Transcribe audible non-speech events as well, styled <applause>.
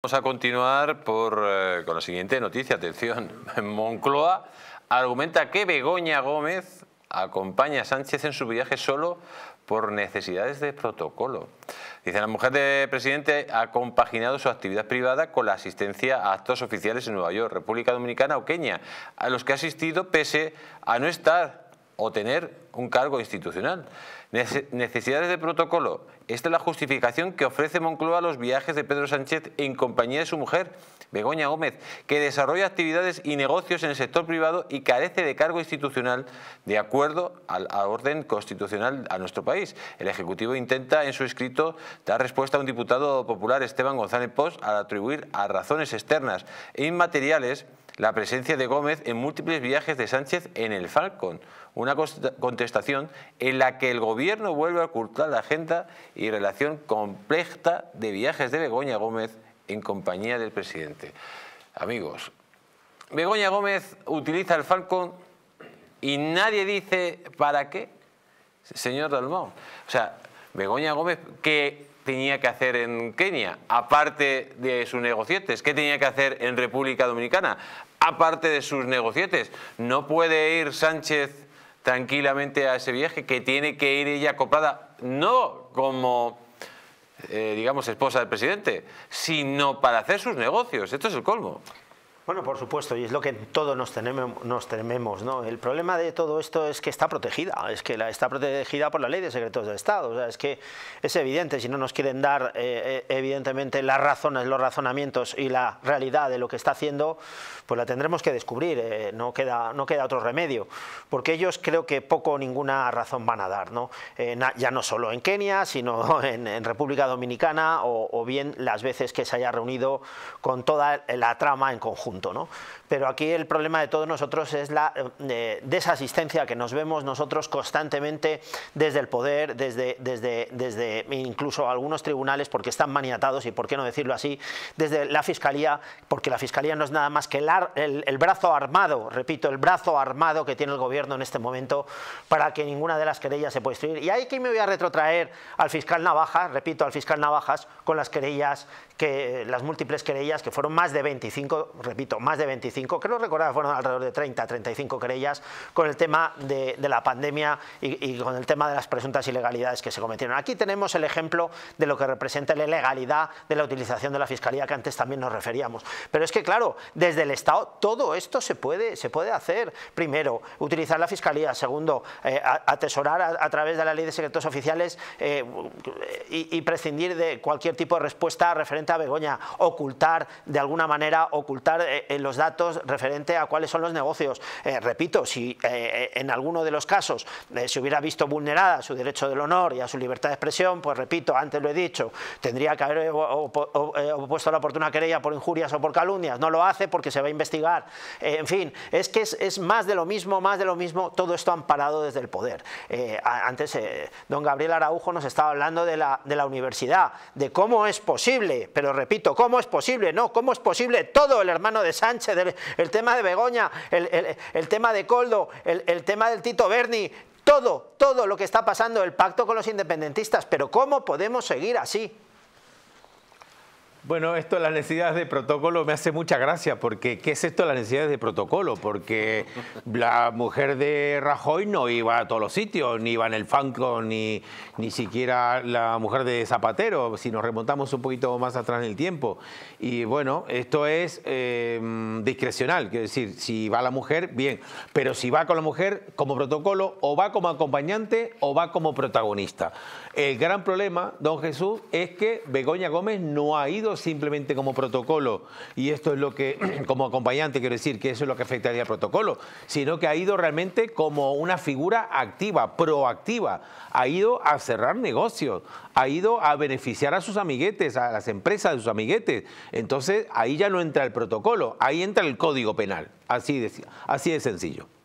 Vamos a continuar por, eh, con la siguiente noticia. Atención, <laughs> Moncloa argumenta que Begoña Gómez acompaña a Sánchez en su viaje solo por necesidades de protocolo. Dice, la mujer del presidente ha compaginado su actividad privada con la asistencia a actos oficiales en Nueva York, República Dominicana o Kenia, a los que ha asistido pese a no estar o tener un cargo institucional. Necesidades de protocolo. Esta es la justificación que ofrece Moncloa a los viajes de Pedro Sánchez en compañía de su mujer, Begoña Gómez, que desarrolla actividades y negocios en el sector privado y carece de cargo institucional de acuerdo al orden constitucional a nuestro país. El Ejecutivo intenta en su escrito dar respuesta a un diputado popular, Esteban González Post, al atribuir a razones externas e inmateriales la presencia de Gómez en múltiples viajes de Sánchez en el Falcon, una contestación en la que el gobierno vuelve a ocultar la agenda y relación compleja de viajes de Begoña Gómez en compañía del presidente. Amigos, Begoña Gómez utiliza el Falcon y nadie dice para qué, señor Dalmón. O sea, Begoña Gómez, que tenía que hacer en Kenia, aparte de sus negociantes. ¿Qué tenía que hacer en República Dominicana, aparte de sus negociantes? ¿No puede ir Sánchez tranquilamente a ese viaje, que tiene que ir ella acoplada, no como, eh, digamos, esposa del presidente, sino para hacer sus negocios? Esto es el colmo. Bueno, por supuesto, y es lo que todos nos, nos tememos. ¿no? El problema de todo esto es que está protegida, es que la, está protegida por la ley de secretos de Estado. O sea, es que es evidente, si no nos quieren dar eh, eh, evidentemente las razones, los razonamientos y la realidad de lo que está haciendo, pues la tendremos que descubrir, eh, no, queda, no queda otro remedio. Porque ellos creo que poco o ninguna razón van a dar, ¿no? ya no solo en Kenia, sino <laughs> en, República Dominicana o bien las veces que se haya reunido con toda la trama en conjunto. ¿no? Pero aquí el problema de todos nosotros es la eh, desasistencia que nos vemos nosotros constantemente desde el poder, desde, desde, desde incluso algunos tribunales, porque están maniatados y por qué no decirlo así, desde la Fiscalía, porque la Fiscalía no es nada más que el, brazo armado, repito, el brazo armado que tiene el gobierno en este momento para que ninguna de las querellas se pueda destruir. Y que me voy a retrotraer al fiscal Navajas, repito, al fiscal Navajas, con las querellas, que, las múltiples querellas, que fueron más de 25, repito, más de 25, creo recordar fueron alrededor de 30, 35 querellas con el tema de, la pandemia y, con el tema de las presuntas ilegalidades que se cometieron. Aquí tenemos el ejemplo de lo que representa la ilegalidad de la utilización de la fiscalía que antes también nos referíamos. Pero es que claro, desde el Estado todo esto se puede, se puede hacer. Primero, utilizar la fiscalía. Segundo, eh, atesorar a, través de la ley de secretos oficiales eh, y, prescindir de cualquier tipo de respuesta referente a Begoña. Ocultar de alguna manera, ocultar... Eh, eh, eh, los datos referente a cuáles son los negocios. Eh, repito, si en alguno de los casos se hubiera visto vulnerada su derecho del honor y a su libertad de expresión, pues repito, antes lo he dicho, tendría que haber opuesto la oportuna querella por injurias o por calumnias. No lo hace porque se va a investigar. en fin, es que es, más de lo mismo, más de lo mismo, todo esto amparado desde el poder. antes, don Gabriel Araujo nos estaba hablando de la, de la universidad, de cómo es posible, pero repito, cómo es posible, no, cómo es posible todo el hermano de de Sánchez, el tema de Begoña, el, el tema de Coldo, el, tema del Tito Berni, todo, todo lo que está pasando, el pacto con los independentistas. Pero ¿cómo podemos seguir así? Bueno, esto de las necesidades de protocolo me hace mucha gracia, porque ¿qué es esto de las necesidades de protocolo? Porque la mujer de Rajoy no iba a todos los sitios, ni iba en el Fanco, ni, ni siquiera la mujer de Zapatero, si nos remontamos un poquito más atrás en el tiempo. Y bueno, esto es em, discrecional, quiero decir, si va la mujer, bien, pero si va con la mujer como protocolo, o va como acompañante o va como protagonista. El gran problema, don Jesús, es que Begoña Gómez no ha ido simplemente como protocolo, y esto es lo que, <clears throat> como acompañante quiero decir, que eso es lo que afectaría al protocolo, sino que ha ido realmente como una figura activa, proactiva, ha ido a cerrar negocios, ha ido a beneficiar a sus amiguetes, a las empresas de sus amiguetes. Entonces ahí ya no entra el protocolo, ahí entra el código penal, así de, así de sencillo.